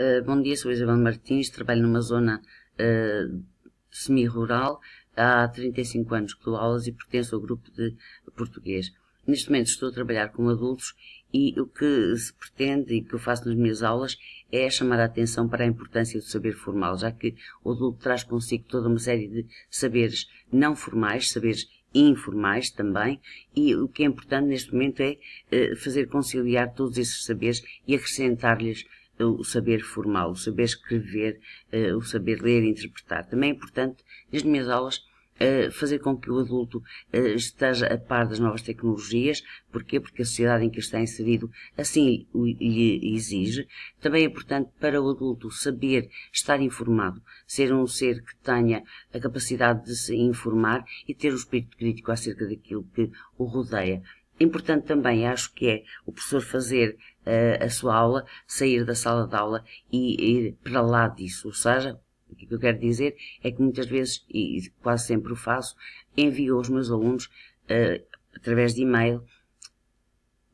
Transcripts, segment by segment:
Eh, bom dia, sou Isabel Martins, trabalho numa zona uh, semi-rural. Há 35 anos que dou aulas e pertenço ao grupo de português. Neste momento estou a trabalhar com adultos e o que se pretende e que eu faço nas minhas aulas é chamar a atenção para a importância do saber formal, já que o adulto traz consigo toda uma série de saberes não formais, saberes informais também, e o que é importante neste momento é eh, fazer conciliar todos esses saberes e acrescentar-lhes eh, o saber formal, o saber escrever, eh, o saber ler e interpretar. Também é importante, nas minhas aulas, eh, fazer com que o adulto esteja a par das novas tecnologias. Porquê? Porque a sociedade em que está inserido assim lhe exige. Também é importante para o adulto saber estar informado, ser um ser que tenha a capacidade de se informar e ter o um espírito crítico acerca daquilo que o rodeia. Importante também, acho que é o professor fazer uh, a sua aula, sair da sala de aula e ir para lá disso. Ou seja, o que é eu quero dizer é que muitas vezes, e quase sempre o faço, envio aos meus alunos, uh, através de e-mail,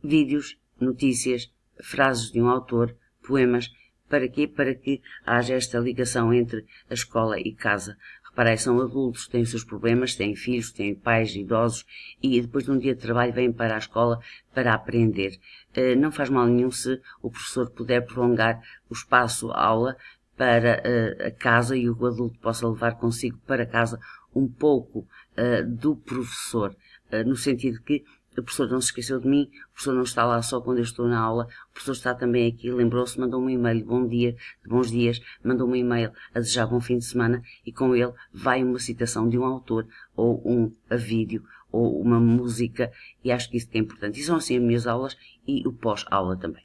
vídeos, notícias, frases de um autor, poemas, para quê? Para que haja esta ligação entre a escola e casa. Reparei, são adultos, têm os seus problemas, têm filhos, têm pais idosos e depois de um dia de trabalho vêm para a escola para aprender. Eh, não faz mal nenhum se o professor puder prolongar o espaço-aula para eh, a casa e o adulto possa levar consigo para casa um pouco eh, do professor, no sentido que o professor não se esqueceu de mim, o professor não está lá só quando eu estou na aula, o professor está também aqui, lembrou-se, mandou-me um e-mail, bom dia, de bons dias, mandou-me um e-mail a desejar bom fim de semana e com ele vai uma citação de um autor ou um vídeo ou uma música e acho que isso é importante. E são assim as minhas aulas e o pós-aula também.